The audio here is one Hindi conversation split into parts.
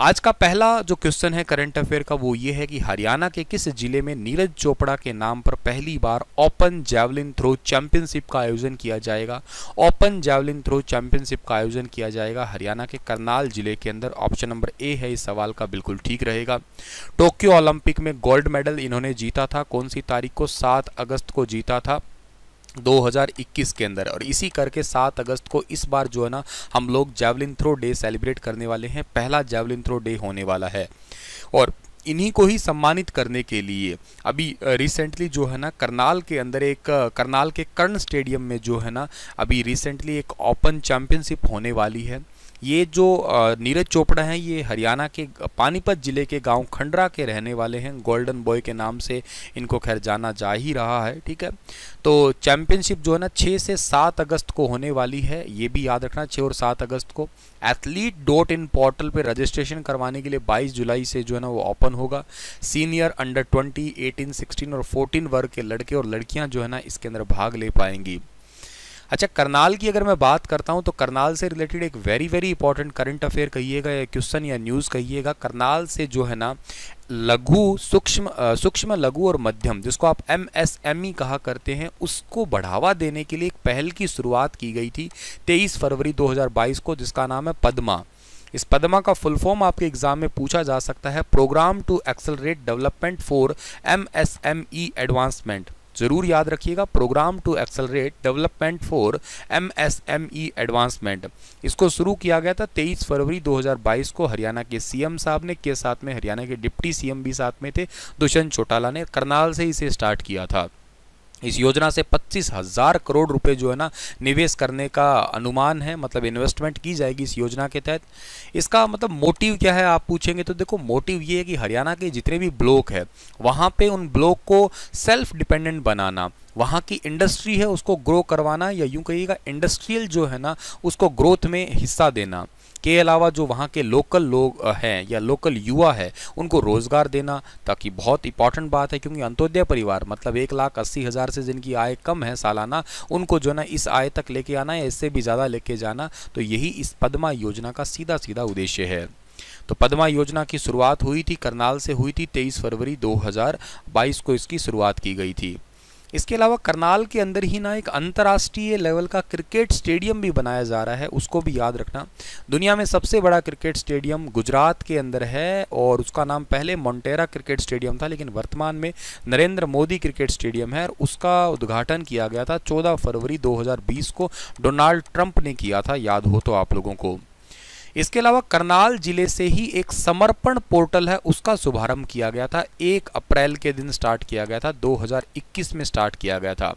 आज का पहला जो क्वेश्चन है करंट अफेयर का वो ये है कि हरियाणा के किस जिले में नीरज चोपड़ा के नाम पर पहली बार ओपन जैवलिन थ्रो चैंपियनशिप का आयोजन किया जाएगा ओपन जैवलिन थ्रो चैंपियनशिप का आयोजन किया जाएगा हरियाणा के करनाल जिले के अंदर ऑप्शन नंबर ए है इस सवाल का बिल्कुल ठीक रहेगा टोक्यो ओलंपिक में गोल्ड मेडल इन्होंने जीता था कौन सी तारीख को सात अगस्त को जीता था 2021 के अंदर और इसी करके 7 अगस्त को इस बार जो है ना हम लोग जैवलिन थ्रो डे सेलिब्रेट करने वाले हैं पहला जैवलिन थ्रो डे होने वाला है और इन्हीं को ही सम्मानित करने के लिए अभी रिसेंटली जो है ना करनाल के अंदर एक करनाल के कर्ण स्टेडियम में जो है ना अभी रिसेंटली एक ओपन चैम्पियनशिप होने वाली है ये जो नीरज चोपड़ा हैं ये हरियाणा के पानीपत ज़िले के गांव खंडरा के रहने वाले हैं गोल्डन बॉय के नाम से इनको खैर जाना जा ही रहा है ठीक है तो चैम्पियनशिप जो है ना 6 से 7 अगस्त को होने वाली है ये भी याद रखना 6 और 7 अगस्त को एथलीट डॉट इन पोर्टल पर रजिस्ट्रेशन करवाने के लिए 22 जुलाई से जो है ना वो ओपन ओपन होगा सीनियर अंडर 20, 18, 16 और 14 वर्ग के लड़के और लड़कियां जो है ना इसके अंदर भाग ले पाएंगी अच्छा करनाल की अगर मैं बात करता हूं तो करनाल से रिलेटेड एक very very important current affair कहिएगा या क्वेश्चन या न्यूज़ कहिएगा करनाल से जो है ना लघु सूक्ष्म सूक्ष्म लघु और मध्यम जिसको आप एम एस एम ई कहा करते हैं उसको बढ़ावा देने के लिए एक पहल की शुरुआत की गई थी 23 फरवरी 2022 को जिसका नाम है पदमा इस पदमा का फुल फॉर्म आपके एग्जाम में पूछा जा सकता है program to accelerate development for M S M E advancement जरूर याद रखिएगा program to accelerate development for M S M E advancement इसको शुरू किया गया था 23 फरवरी 2022 को हरियाणा के सीएम साहब ने के साथ में हरियाणा के डिप्टी सीएम भी साथ में थे दुष्यंत चौटाला ने करनाल से इसे स्टार्ट किया था इस योजना से पच्चीस हज़ार करोड़ रुपए जो है ना निवेश करने का अनुमान है मतलब इन्वेस्टमेंट की जाएगी इस योजना के तहत इसका मतलब मोटिव क्या है आप पूछेंगे तो देखो मोटिव ये है कि हरियाणा के जितने भी ब्लॉक है वहाँ पे उन ब्लॉक को सेल्फ डिपेंडेंट बनाना वहाँ की इंडस्ट्री है उसको ग्रो करवाना या यूँ कहिएगा इंडस्ट्रियल जो है ना उसको ग्रोथ में हिस्सा देना के अलावा जो वहाँ के लोकल लोग हैं या लोकल युवा है उनको रोज़गार देना ताकि बहुत इंपॉर्टेंट बात है क्योंकि अंत्योदय परिवार मतलब एक लाख अस्सी हज़ार से जिनकी आय कम है सालाना उनको जो ना इस आय तक लेके आना या इससे भी ज़्यादा लेके जाना तो यही इस पदमा योजना का सीधा सीधा उद्देश्य है तो पदमा योजना की शुरुआत हुई थी करनाल से हुई थी 23 फरवरी 2022 को इसकी शुरुआत की गई थी इसके अलावा करनाल के अंदर ही ना एक अंतर्राष्ट्रीय लेवल का क्रिकेट स्टेडियम भी बनाया जा रहा है उसको भी याद रखना दुनिया में सबसे बड़ा क्रिकेट स्टेडियम गुजरात के अंदर है और उसका नाम पहले मोंटेरा क्रिकेट स्टेडियम था लेकिन वर्तमान में नरेंद्र मोदी क्रिकेट स्टेडियम है और उसका उद्घाटन किया गया था चौदह फरवरी दो को डोनाल्ड ट्रंप ने किया था याद हो तो आप लोगों को इसके अलावा करनाल जिले से ही एक समर्पण पोर्टल है उसका शुभारंभ किया गया था एक अप्रैल के दिन स्टार्ट किया गया था 2021 में स्टार्ट किया गया था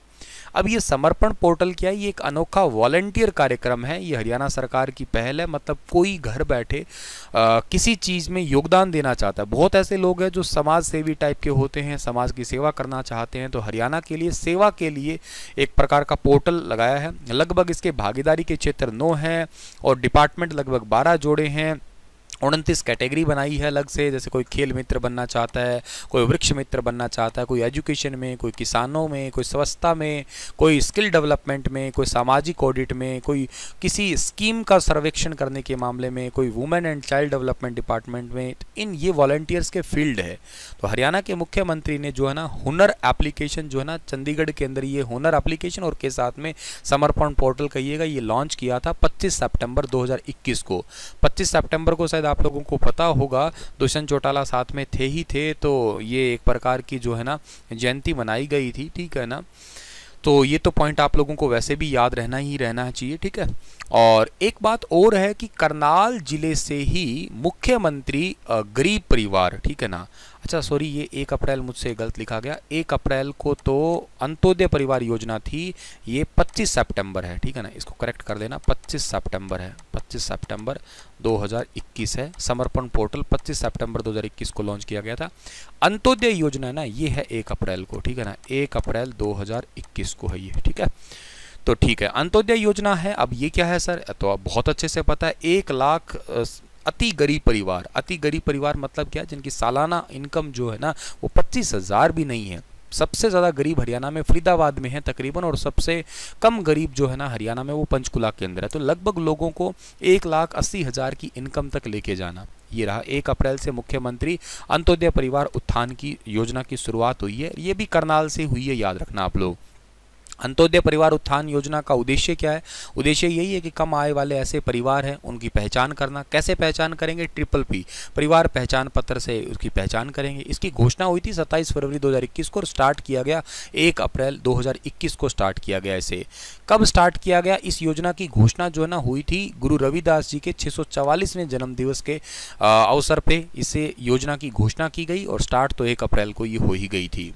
अब ये समर्पण पोर्टल क्या है ये एक अनोखा वॉलेंटियर कार्यक्रम है ये हरियाणा सरकार की पहल है मतलब कोई घर बैठे आ, किसी चीज़ में योगदान देना चाहता है बहुत ऐसे लोग हैं जो समाज सेवी टाइप के होते हैं समाज की सेवा करना चाहते हैं तो हरियाणा के लिए सेवा के लिए एक प्रकार का पोर्टल लगाया है लगभग इसके भागीदारी के क्षेत्र नौ हैं और डिपार्टमेंट लगभग बारह जोड़े हैं उनतीस कैटेगरी बनाई है अलग से जैसे कोई खेल मित्र बनना चाहता है कोई वृक्ष मित्र बनना चाहता है कोई एजुकेशन में कोई किसानों में कोई स्वच्छता में कोई स्किल डेवलपमेंट में कोई सामाजिक ऑडिट में कोई किसी स्कीम का सर्वेक्षण करने के मामले में कोई women and child development department में तो इन ये वॉल्टियर्स के फील्ड है तो हरियाणा के मुख्यमंत्री ने जो है ना हुनर एप्लीकेशन जो है ना चंडीगढ़ के अंदर ये हुनर एप्लीकेशन और के साथ में समर्पण पोर्टल कहिएगा ये लॉन्च किया था 25 सितंबर 2021 को 25 सितंबर को शायद आप लोगों को पता होगा दुष्यंत चौटाला साथ में थे ही थे तो ये एक प्रकार की जो है ना जयंती मनाई गई थी ठीक है ना तो ये तो पॉइंट आप लोगों को वैसे भी याद रहना ही रहना चाहिए ठीक है और एक बात और है कि करनाल जिले से ही मुख्यमंत्री गरीब परिवार ठीक है ना अच्छा सॉरी ये एक अप्रैल मुझसे गलत लिखा गया एक अप्रैल को तो अंत्योदय परिवार योजना थी ये 25 सितंबर है ठीक है ना इसको करेक्ट कर देना 25 सितंबर है 25 सितंबर 2021 है समर्पण पोर्टल 25 सितंबर 2021 को लॉन्च किया गया था अंत्योदय योजना ना ये है एक अप्रैल को ठीक है ना एक अप्रैल 2021 को है ये ठीक है तो ठीक है अंत्योदय योजना है अब ये क्या है सर तो आप बहुत अच्छे से पता है एक लाख अति गरीब परिवार अति गरीब परिवार मतलब क्या है जिनकी सालाना इनकम जो है ना वो पच्चीस हज़ार भी नहीं है सबसे ज़्यादा गरीब हरियाणा में फरीदाबाद में है तकरीबन और सबसे कम गरीब जो है ना हरियाणा में वो पंचकुला के अंदर है तो लगभग लोगों को एक लाख अस्सी हज़ार की इनकम तक लेके जाना ये रहा एक अप्रैल से मुख्यमंत्री अंत्योदय परिवार उत्थान की योजना की शुरुआत हुई है ये भी करनाल से हुई है याद रखना आप लोग अंत्योदय परिवार उत्थान योजना का उद्देश्य क्या है उद्देश्य यही है कि कम आय वाले ऐसे परिवार हैं उनकी पहचान करना कैसे पहचान करेंगे ट्रिपल पी परिवार पहचान पत्र से उसकी पहचान करेंगे इसकी घोषणा हुई थी 27 फरवरी 2021 को स्टार्ट किया गया 1 अप्रैल 2021 को स्टार्ट किया गया इसे कब स्टार्ट किया गया इस योजना की घोषणा जो है ना हुई थी गुरु रविदास जी के छः जन्मदिवस के अवसर पर इसे योजना की घोषणा की गई और स्टार्ट तो एक अप्रैल को ये हो ही गई थी